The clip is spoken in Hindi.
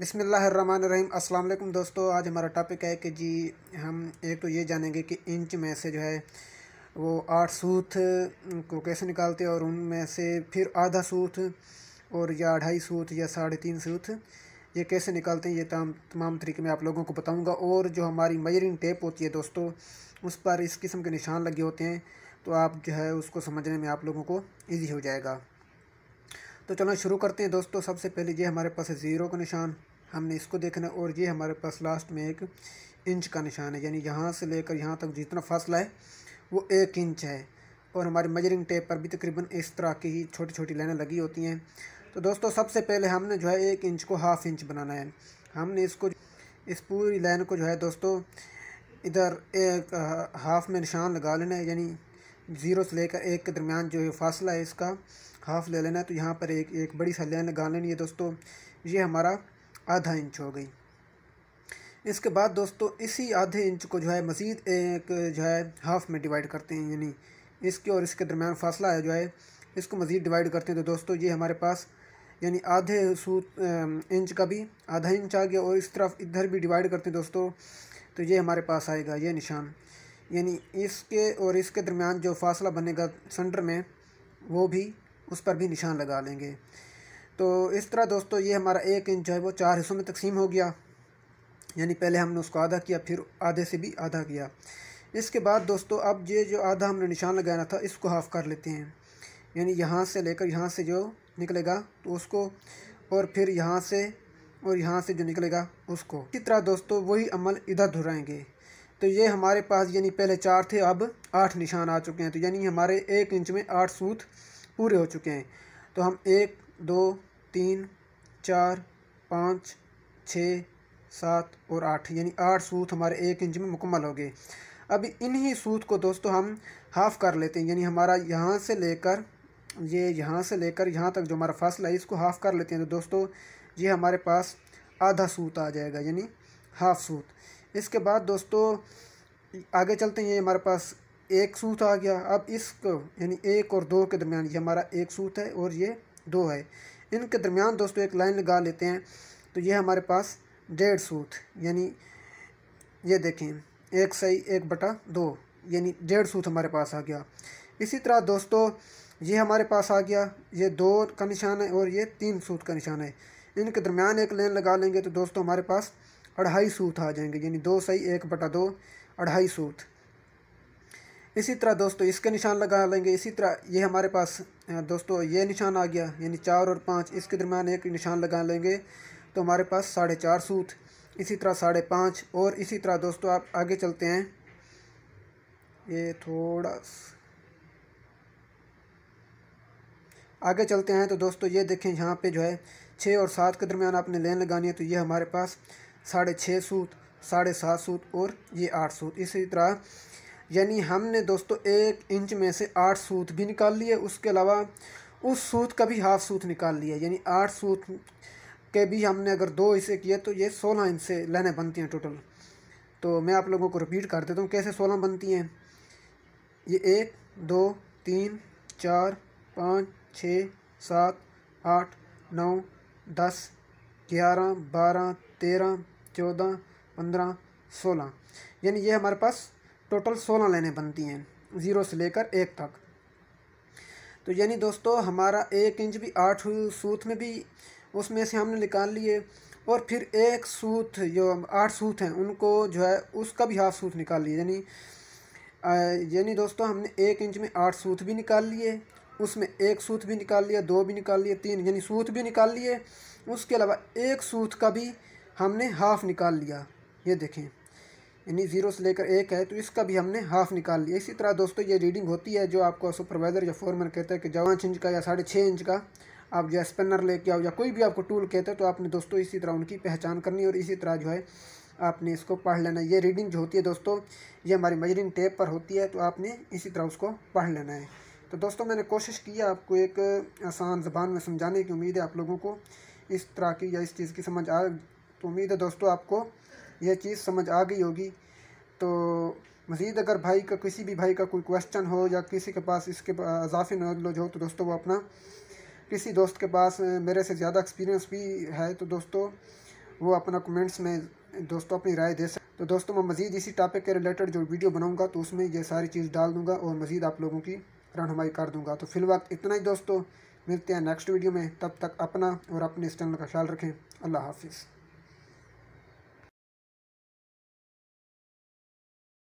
बसमीम् अल्लाम दोस्तों आज हमारा टॉपिक है कि जी हम एक तो ये जानेंगे कि इंच में से जो है वो आठ सूत को कैसे निकालते हैं और उनमें से फिर आधा सूत और या ढाई सूत या साढ़े तीन सूत ये कैसे निकालते हैं ये तमाम तमाम तरीके में आप लोगों को बताऊंगा और जो हमारी मयरिंग टेप होती है दोस्तों उस पर इस किस्म के निशान लगे होते हैं तो आप जो है उसको समझने में आप लोगों को ईजी हो जाएगा तो चलो शुरू करते हैं दोस्तों सबसे पहले ये हमारे पास है ज़ीरो का निशान हमने इसको देखना और ये हमारे पास लास्ट में एक इंच का निशान है यानी यहाँ से लेकर यहाँ तक जितना फासला है वो एक इंच है और हमारे मेजरिंग टेप पर भी तकरीबन इस तरह की ही छोटी छोटी लाइनें लगी होती हैं तो दोस्तों सबसे पहले हमने जो है एक इंच को हाफ इंच बनाना है हमने इसको इस पूरी लाइन को जो है दोस्तों इधर एक हाफ़ में निशान लगा लेना है यानी ज़ीरो से लेकर एक के दरमियान जो है फासला है इसका हाफ़ ले लेना है तो यहाँ पर एक एक बड़ी सा लेन लगा लेनी है दोस्तों ये हमारा आधा इंच हो गई इसके बाद दोस्तों इसी आधे इंच को जो है मज़ीद एक जो है हाफ़ में डिवाइड करते हैं यानी इसके और इसके दरमियान फासला है जो है इसको मज़ीद डिवाइड करते हैं तो दोस्तों ये हमारे पास यानी आधे सूत इंच का भी आधा इंच आ गया और इस तरफ इधर भी डिवाइड करते हैं दोस्तों तो ये हमारे पास आएगा ये निशान यानी इसके और इसके दरमियान जो फासला बनेगा सेंटर में वो भी उस पर भी निशान लगा लेंगे तो इस तरह दोस्तों ये हमारा एक इंच जो है वो चार हिस्सों में तकसीम हो गया यानी पहले हमने उसको आधा किया फिर आधे से भी आधा किया इसके बाद दोस्तों अब ये जो आधा हमने निशान लगाना था इसको हाफ़ कर लेते हैं यानी यहाँ से लेकर यहाँ से जो निकलेगा तो उसको और फिर यहाँ से और यहाँ से जो निकलेगा उसको इसी तरह दोस्तों वही अमल इधर दोहराएंगे तो ये हमारे पास यानी पहले चार थे अब आठ निशान आ चुके हैं तो यानी हमारे एक इंच में आठ सूत पूरे हो चुके हैं तो हम एक दो तीन चार पाँच छ सात और आठ यानी आठ सूत हमारे एक इंच में मुकम्मल हो गए अभी इन्हीं सूत को दोस्तों हम हाफ़ कर लेते हैं यानी हमारा यहाँ से लेकर ये यहाँ से लेकर यहाँ तक जो हमारा फासला है इसको हाफ़ कर लेते हैं तो दोस्तों ये हमारे पास आधा सूत आ जाएगा यानी हाफ सूत इसके बाद दोस्तों आगे चलते हैं ये हमारे पास एक सूत आ गया अब इसको यानी एक और दो के दरमियान ये हमारा एक सूत है और ये दो है इनके दरमियान दोस्तों एक लाइन लगा लेते हैं तो ये हमारे पास डेढ़ सूत यानी ये देखें एक सही एक बटा दो यानी डेढ़ सूत हमारे पास आ गया इसी तरह दोस्तों ये हमारे पास आ गया ये दो का निशान है और ये तीन सूत का निशान है इनके दरमियान एक लाइन लगा लेंगे तो दोस्तों हमारे पास अढ़ाई सूत आ जाएंगे यानी दो सही एक बटा दो अढ़ाई सूत इसी तरह दोस्तों इसके निशान लगा लेंगे इसी तरह ये हमारे पास दोस्तों ये निशान आ गया यानी चार और पाँच इसके दरमियान एक निशान लगा लेंगे तो हमारे पास साढ़े चार सूत इसी तरह साढ़े पाँच और इसी तरह दोस्तों आप आगे चलते हैं ये थोड़ा आगे चलते हैं तो दोस्तों ये देखें यहाँ पे जो है छः और सात के दरमियान आपने लेन लगानी है तो ये हमारे पास साढ़े छः सूत साढ़े सात सूत और ये आठ सूत इसी तरह यानी हमने दोस्तों एक इंच में से आठ सूत भी निकाल लिए उसके अलावा उस सूत का भी हाफ सूत निकाल लिया यानी आठ सूत के भी हमने अगर दो हिस्से किए तो ये सोलह इंच से लाइनें बनती हैं टोटल तो मैं आप लोगों को रिपीट कर देता हूँ कैसे सोलह बनती हैं ये एक दो तीन चार पाँच छ सात आठ नौ दस ग्यारह बारह तेरह चौदह पंद्रह सोलह यानी ये हमारे पास टोटल सोलह लाइनें बनती हैं ज़ीरो से लेकर एक तक तो यानी दोस्तों हमारा एक इंच भी आठ सूत में भी उसमें से हमने निकाल लिए और फिर एक सूत जो आठ सूत हैं उनको जो है उसका भी हाफ सूत निकाल लिए यानी यानी दोस्तों हमने एक इंच में आठ सूत भी निकाल लिए उसमें एक सूत भी निकाल लिया दो भी निकाल लिए तीन यानी सूत भी निकाल लिए उसके अलावा एक सूत का भी हमने हाफ निकाल लिया ये देखें यानी ज़ीरो से लेकर एक है तो इसका भी हमने हाफ निकाल लिया इसी तरह दोस्तों ये रीडिंग होती है जो आपका सुपरवाइज़र या फोरमैन कहता है कि जो इंच का या साढ़े छः इंच का आप जो स्पेनर लेके आओ या कोई भी आपको टूल कहते हैं तो आपने दोस्तों इसी तरह उनकी पहचान करनी और इसी तरह जो है आपने इसको पढ़ लेना ये रीडिंग जो होती है दोस्तों ये हमारी मजरिंग टेप पर होती है तो आपने इसी तरह उसको पढ़ लेना है तो दोस्तों मैंने कोशिश की आपको एक आसान ज़बान में समझाने की उम्मीद है आप लोगों को इस तरह की या इस चीज़ की समझ आ तो उम्मीद है दोस्तों आपको यह चीज़ समझ आ गई होगी तो मज़ीद अगर भाई का किसी भी भाई का कोई क्वेश्चन हो या किसी के पास इसके अजाफी नॉलेज हो तो दोस्तों वो अपना किसी दोस्त के पास मेरे से ज़्यादा एक्सपीरियंस भी है तो दोस्तों वो अपना कमेंट्स में दोस्तों अपनी राय दे सकते तो दोस्तों मैं मज़ीद इसी टॉपिक के रिलेटेड जो वीडियो बनाऊँगा तो उसमें यह सारी चीज़ डाल दूँगा और मज़ीद आप लोगों की रहनमाई कर दूँगा तो फिलवक्त इतना ही दोस्तों मिलते हैं नेक्स्ट वीडियो में तब तक अपना और अपने इस चैनल का ख्याल रखें अल्लाह हाफिज़